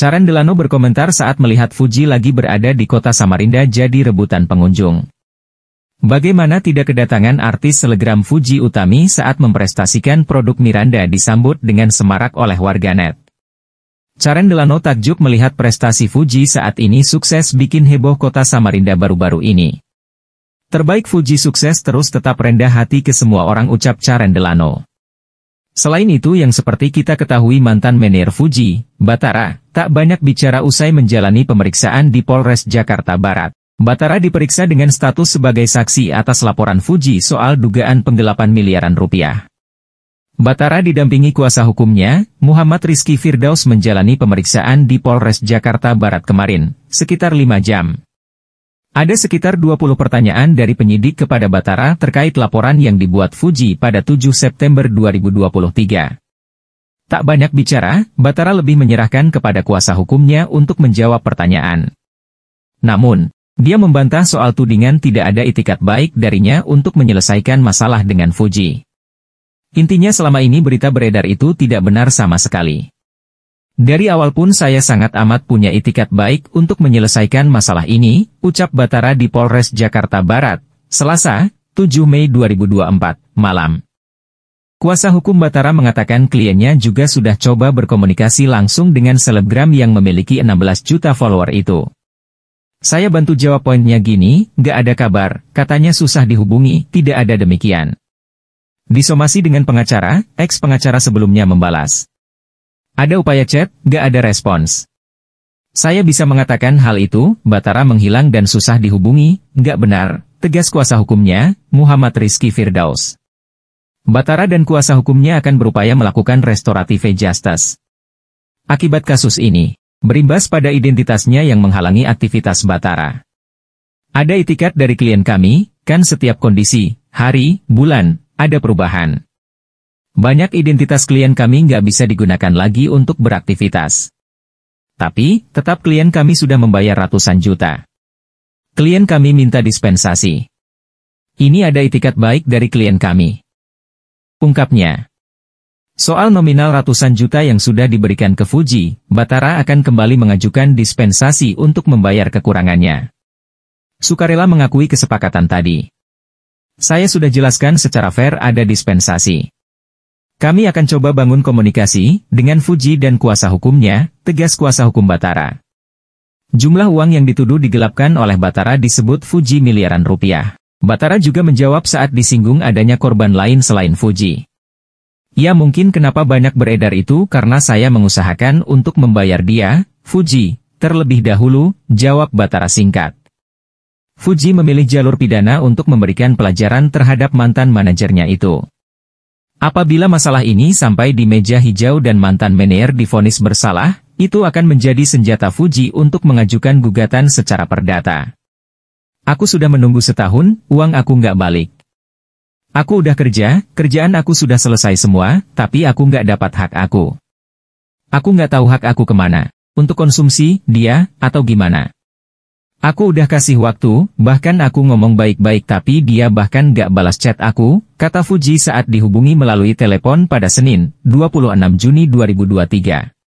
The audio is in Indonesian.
Caren Delano berkomentar saat melihat Fuji lagi berada di kota Samarinda jadi rebutan pengunjung. Bagaimana tidak kedatangan artis selegram Fuji Utami saat memprestasikan produk Miranda disambut dengan semarak oleh warganet. Caren Delano takjub melihat prestasi Fuji saat ini sukses bikin heboh kota Samarinda baru-baru ini. Terbaik Fuji sukses terus tetap rendah hati ke semua orang ucap Caren Delano. Selain itu yang seperti kita ketahui mantan Menir Fuji, Batara, tak banyak bicara usai menjalani pemeriksaan di Polres Jakarta Barat. Batara diperiksa dengan status sebagai saksi atas laporan Fuji soal dugaan penggelapan miliaran rupiah. Batara didampingi kuasa hukumnya, Muhammad Rizky Firdaus menjalani pemeriksaan di Polres Jakarta Barat kemarin, sekitar 5 jam. Ada sekitar 20 pertanyaan dari penyidik kepada Batara terkait laporan yang dibuat Fuji pada 7 September 2023. Tak banyak bicara, Batara lebih menyerahkan kepada kuasa hukumnya untuk menjawab pertanyaan. Namun, dia membantah soal tudingan tidak ada itikat baik darinya untuk menyelesaikan masalah dengan Fuji. Intinya selama ini berita beredar itu tidak benar sama sekali. Dari awal pun saya sangat amat punya itikat baik untuk menyelesaikan masalah ini, ucap Batara di Polres Jakarta Barat, Selasa, 7 Mei 2024, malam. Kuasa hukum Batara mengatakan kliennya juga sudah coba berkomunikasi langsung dengan selebgram yang memiliki 16 juta follower itu. Saya bantu jawab poinnya gini, gak ada kabar, katanya susah dihubungi, tidak ada demikian. Disomasi dengan pengacara, ex pengacara sebelumnya membalas. Ada upaya chat, gak ada respons. Saya bisa mengatakan hal itu, Batara menghilang dan susah dihubungi, gak benar, tegas kuasa hukumnya, Muhammad Rizky Firdaus. Batara dan kuasa hukumnya akan berupaya melakukan restoratif justice. Akibat kasus ini, berimbas pada identitasnya yang menghalangi aktivitas Batara. Ada itikat dari klien kami, kan setiap kondisi, hari, bulan, ada perubahan. Banyak identitas klien kami nggak bisa digunakan lagi untuk beraktivitas. Tapi, tetap klien kami sudah membayar ratusan juta. Klien kami minta dispensasi. Ini ada itikat baik dari klien kami. Ungkapnya. Soal nominal ratusan juta yang sudah diberikan ke Fuji, Batara akan kembali mengajukan dispensasi untuk membayar kekurangannya. Sukarela mengakui kesepakatan tadi. Saya sudah jelaskan secara fair ada dispensasi. Kami akan coba bangun komunikasi dengan Fuji dan kuasa hukumnya, tegas kuasa hukum Batara. Jumlah uang yang dituduh digelapkan oleh Batara disebut Fuji miliaran rupiah. Batara juga menjawab saat disinggung adanya korban lain selain Fuji. Ya mungkin kenapa banyak beredar itu karena saya mengusahakan untuk membayar dia, Fuji, terlebih dahulu, jawab Batara singkat. Fuji memilih jalur pidana untuk memberikan pelajaran terhadap mantan manajernya itu. Apabila masalah ini sampai di meja hijau dan mantan Menier difonis bersalah, itu akan menjadi senjata Fuji untuk mengajukan gugatan secara perdata. Aku sudah menunggu setahun, uang aku nggak balik. Aku udah kerja, kerjaan aku sudah selesai semua, tapi aku nggak dapat hak aku. Aku nggak tahu hak aku kemana. Untuk konsumsi, dia, atau gimana. Aku udah kasih waktu, bahkan aku ngomong baik-baik tapi dia bahkan gak balas chat aku, kata Fuji saat dihubungi melalui telepon pada Senin, 26 Juni 2023.